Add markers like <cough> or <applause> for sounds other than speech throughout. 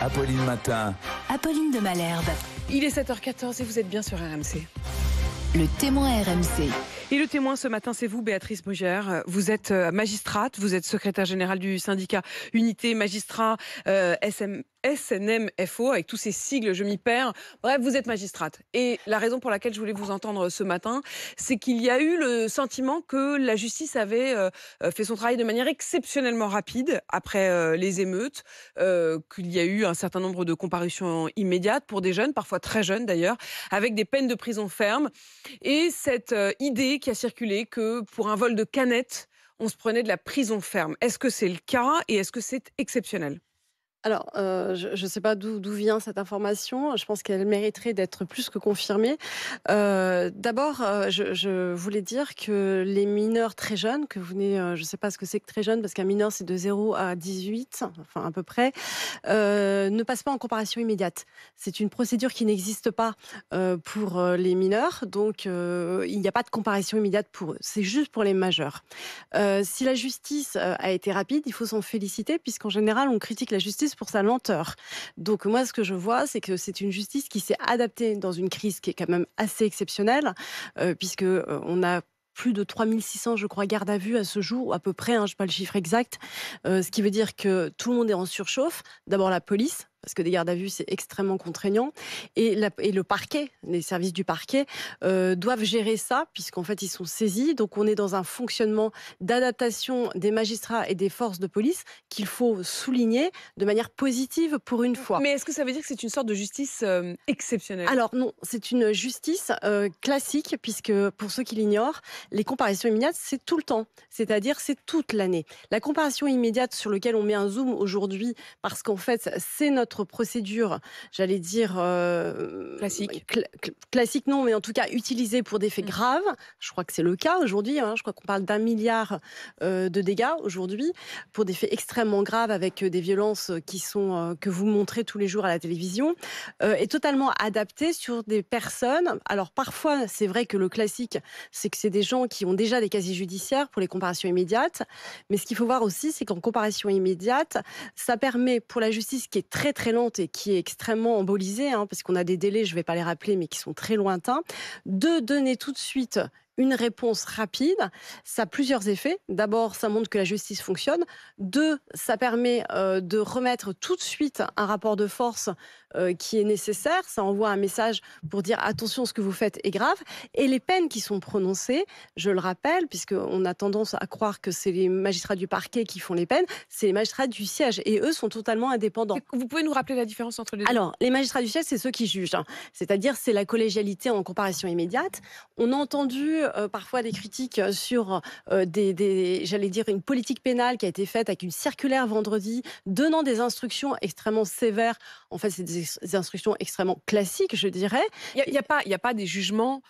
Apolline Matin. Apolline de Malherbe. Il est 7h14 et vous êtes bien sur RMC. Le témoin RMC. Et le témoin ce matin, c'est vous, Béatrice Brugère. Vous êtes euh, magistrate, vous êtes secrétaire générale du syndicat Unité Magistrat euh, SNMFO, avec tous ces sigles, je m'y perds. Bref, vous êtes magistrate. Et la raison pour laquelle je voulais vous entendre ce matin, c'est qu'il y a eu le sentiment que la justice avait euh, fait son travail de manière exceptionnellement rapide après les émeutes, qu'il y a eu un certain nombre de comparutions immédiates pour des jeunes, parfois très jeunes d'ailleurs, avec des peines de prison ferme. Et cette idée qui a circulé que pour un vol de canette, on se prenait de la prison ferme. Est-ce que c'est le cas et est-ce que c'est exceptionnel alors, euh, je ne sais pas d'où vient cette information. Je pense qu'elle mériterait d'être plus que confirmée. Euh, d'abord, euh, je, voulais dire que les mineurs très jeunes, que vous venez, je ne sais pas ce que c'est que très jeune, parce qu'un mineur c'est de 0 à 18, enfin à peu près, ne passent pas en comparaison immédiate. C'est une procédure qui n'existe pas pour les mineurs, donc il n'y a pas de comparaison immédiate pour eux. C'est juste pour les majeurs. si la justice a été rapide, il faut s'en féliciter, puisqu'en général on critique la justice pour sa lenteur. Donc moi, ce que je vois, c'est que c'est une justice qui s'est adaptée dans une crise qui est quand même assez exceptionnelle, puisqu'on euh, puisque euh, on a plus de 3600, je crois, gardes à vue à ce jour, à peu près, hein, je sais pas le chiffre exact, euh, ce qui veut dire que tout le monde est en surchauffe. D'abord la police, parce que des gardes à vue, c'est extrêmement contraignant. Et, et, le parquet, les services du parquet, euh, doivent gérer ça, puisqu'en fait, ils sont saisis. Donc, on est dans un fonctionnement d'adaptation des magistrats et des forces de police qu'il faut souligner de manière positive pour une fois. Mais est-ce que ça veut dire que c'est une sorte de justice euh, exceptionnelle Alors, non, c'est une justice euh, classique, puisque pour ceux qui l'ignorent, les comparaisons immédiates, c'est tout le temps. C'est-à-dire, c'est toute l'année. La comparaison immédiate sur laquelle on met un zoom aujourd'hui, parce qu'en fait, c'est notre procédure, j'allais dire classique, euh, classique non, mais en tout cas utilisée pour des faits mmh. graves. Je crois que c'est le cas aujourd'hui. Hein. je crois qu'on parle d'un milliard euh, de dégâts aujourd'hui pour des faits extrêmement graves avec euh, des violences qui sont que vous montrez tous les jours à la télévision est totalement adaptée sur des personnes. Alors parfois, c'est vrai que le classique, c'est que c'est des gens qui ont déjà des casiers judiciaires pour les comparations immédiates. Mais ce qu'il faut voir aussi, c'est qu'en comparaison immédiate, ça permet pour la justice qui est très très très lente et qui est extrêmement embolisée, hein, parce qu'on a des délais, je ne vais pas les rappeler, mais qui sont très lointains, de donner tout de suite une réponse rapide, ça a plusieurs effets. D'abord, ça montre que la justice fonctionne. Deux, ça permet euh, de remettre tout de suite un rapport de force euh, qui est nécessaire. Ça envoie un message pour dire attention, ce que vous faites est grave. Et les peines qui sont prononcées, je le rappelle, puisqu'on a tendance à croire que c'est les magistrats du parquet qui font les peines, c'est les magistrats du siège. Et eux sont totalement indépendants. Vous pouvez nous rappeler la différence entre les deux Alors, les magistrats du siège, c'est ceux qui jugent. Hein. C'est-à-dire, c'est la collégialité en comparaison immédiate. On a entendu euh, parfois des critiques euh, sur euh, des, j'allais dire, une politique pénale qui a été faite avec une circulaire vendredi donnant des instructions extrêmement sévères. En fait, c'est des, instructions extrêmement classiques, je dirais. Il n'y a, pas, a pas des jugements.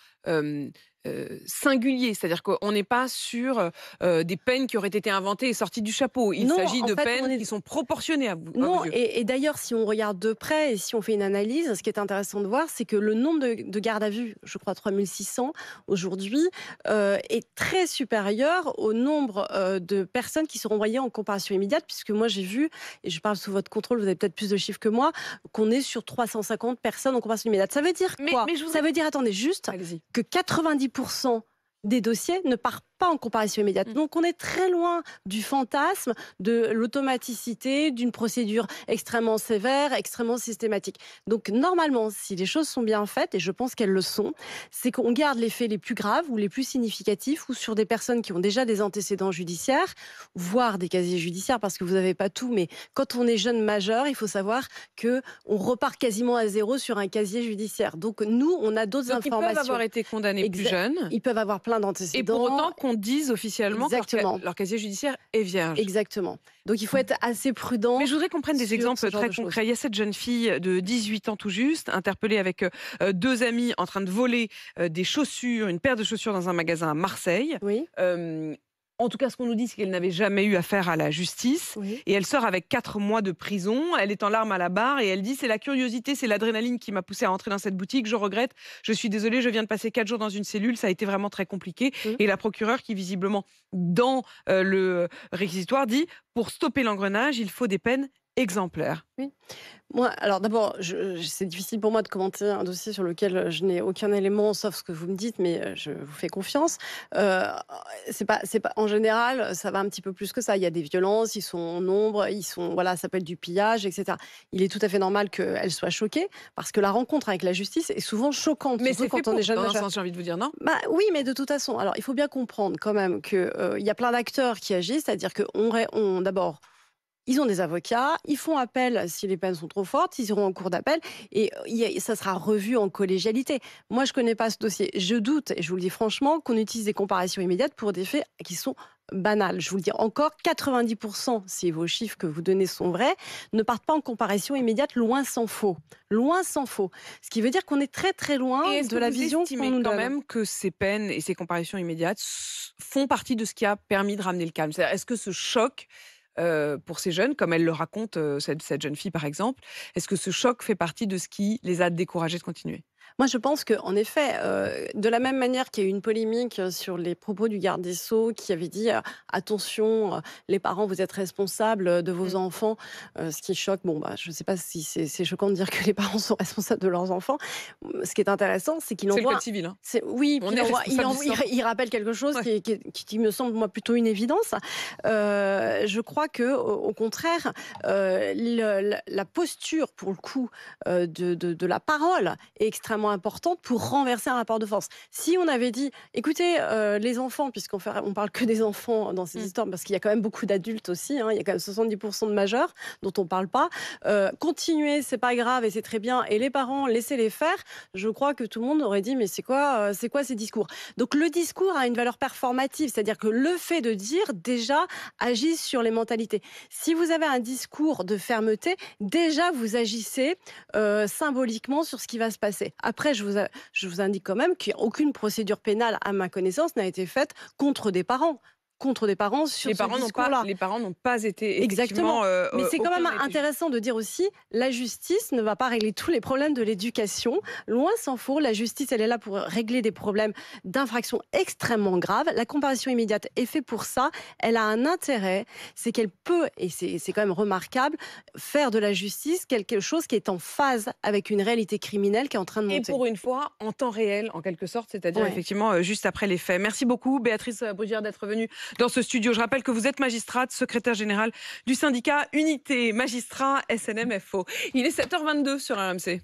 Euh, singulier, c'est-à-dire qu'on n'est pas sur euh, euh, des peines qui auraient été inventées et sorties du chapeau. Il s'agit de peines qui sont proportionnées à vous. Non, et, d'ailleurs, si on regarde de près et si on fait une analyse, ce qui est intéressant de voir, c'est que le nombre de, gardes à vue, je crois 3600 aujourd'hui, est très supérieur au nombre de personnes qui seront envoyées en comparaison immédiate, puisque moi j'ai vu, et je parle sous votre contrôle, vous avez peut-être plus de chiffres que moi, qu'on est sur 350 personnes en comparaison immédiate. Ça veut dire quoi Ça veut dire, attendez, juste que 90 70% des dossiers ne partent pas en comparaison immédiate. Mm. Donc on est très loin du fantasme de l'automaticité, d'une procédure extrêmement sévère, extrêmement systématique. Donc normalement, si les choses sont bien faites, et je pense qu'elles le sont, c'est qu'on garde les faits les plus graves ou les plus significatifs ou sur des personnes qui ont déjà des antécédents judiciaires, voire des casiers judiciaires, parce que vous n'avez pas tout, mais quand on est jeune majeur, il faut savoir que on repart quasiment à zéro sur un casier judiciaire. Donc nous, on a d'autres informations. Ils peuvent avoir été condamnés plus jeunes. Ils peuvent avoir et pour autant qu'on dise officiellement que leur, casier judiciaire est vierge. Exactement. Donc il faut être assez prudent. Mais je voudrais qu'on prenne des exemples très concrets. Il y a cette jeune fille de 18 ans tout juste, interpellée avec euh, deux amis en train de voler euh, des chaussures, une paire de chaussures dans un magasin à Marseille. Oui. Euh, en tout cas, ce qu'on nous dit, c'est qu'elle n'avait jamais eu affaire à la justice. Et elle sort avec quatre mois de prison. Elle est en larmes à la barre et elle dit c'est la curiosité, c'est l'adrénaline qui m'a poussée à entrer dans cette boutique. Je regrette, je suis désolée, je viens de passer quatre jours dans une cellule, ça a été vraiment très compliqué. Et la procureure, qui visiblement dans euh, le réquisitoire, dit pour stopper l'engrenage, il faut des peines exemplaire. Oui. Moi, alors d'abord, c'est difficile pour moi de commenter un dossier sur lequel euh, je n'ai aucun élément, sauf ce que vous me dites, mais euh, je vous fais confiance. Euh, pas, pas. En général, ça va un petit peu plus que ça. Il y a des violences, ils sont en nombre, ils sont, voilà, ça peut être du pillage, etc. Il est tout à fait normal qu'elle soit choquée, parce que la rencontre avec la justice est souvent choquante. Mais c'est quand pour, on est jeune. j'ai envie de vous dire non. Bah oui, mais de toute façon, alors il faut bien comprendre quand même qu'il y a plein d'acteurs qui agissent, c'est-à-dire que on d'abord ils ont des avocats, ils font appel si les peines sont trop fortes, ils iront en cours d'appel et euh, ça sera revu en collégialité. Moi, je connais pas ce dossier. Je doute, et je vous le dis franchement, qu'on utilise des comparaisons immédiates pour des faits qui sont banals. Je vous le dis encore, 90%, si vos chiffres que vous donnez sont vrais, ne partent pas en comparaison immédiate, loin sans faux. Loin sans faux. Ce qui veut dire qu'on est très très loin de la vision qu'on nous quand même que ces peines et ces comparaisons immédiates font partie de ce qui a permis de ramener le calme. Est-ce que ce choc euh, pour ces jeunes, comme elle le raconte, euh, cette, cette jeune fille par exemple Est-ce que ce choc fait partie de ce qui les a découragés de continuer moi, je pense qu'en effet, euh, de la même manière qu'il y a eu une polémique euh, sur les propos du garde des Sceaux qui avait dit euh, attention, les parents, vous êtes responsables de vos mmh. enfants, ce qui choque. Bon, bah, je ne sais pas si c'est choquant de dire que les parents <laughs> sont responsables de leurs enfants. Mmh, ce qui est intéressant, c'est qu'il envoie. C'est le civil. Hein. oui, il, il, il, rappelle quelque chose qui, me semble, moi, plutôt une évidence. je crois que, au contraire, la posture, pour le coup, de la parole est extrêmement importante pour renverser un rapport de force. Si on avait dit, écoutez, euh, les enfants, puisqu'on on parle que des enfants dans ces mm. histoires, parce qu'il y a quand même beaucoup d'adultes aussi, hein, il y a quand même 70% de majeurs dont on ne parle pas, euh, continuez, c'est pas grave et c'est très bien, et les parents, laissez-les faire, je crois que tout le monde aurait dit, mais c'est quoi, euh, c'est quoi ces discours Donc le discours a une valeur performative, c'est-à-dire que le fait de dire, déjà, agit sur les mentalités. Si vous avez un discours de fermeté, déjà vous agissez euh, symboliquement sur ce qui va se passer. Après, je vous, indique quand même qu'aucune procédure pénale, à ma connaissance, n'a été faite contre des parents contre des parents sur les ce parents discours-là. Les parents n'ont pas été exactement. Euh, Mais c'est quand même intéressant de dire aussi la justice ne va pas régler tous les problèmes de l'éducation. Loin s'en faut. La justice, elle est là pour régler des problèmes d'infractions extrêmement graves. La comparaison immédiate est faite pour ça. Elle a un intérêt, c'est qu'elle peut, et c'est quand même remarquable, faire de la justice quelque chose qui est en phase avec une réalité criminelle qui est en train de monter. Et pour une fois, en temps réel, en quelque sorte, c'est-à-dire effectivement euh, juste après les faits. Merci beaucoup, Béatrice Brugière, d'être venue dans ce studio. Je rappelle que vous êtes magistrate, secrétaire général du syndicat Unité Magistrat SNMFO. Il est 7h22 sur RMC.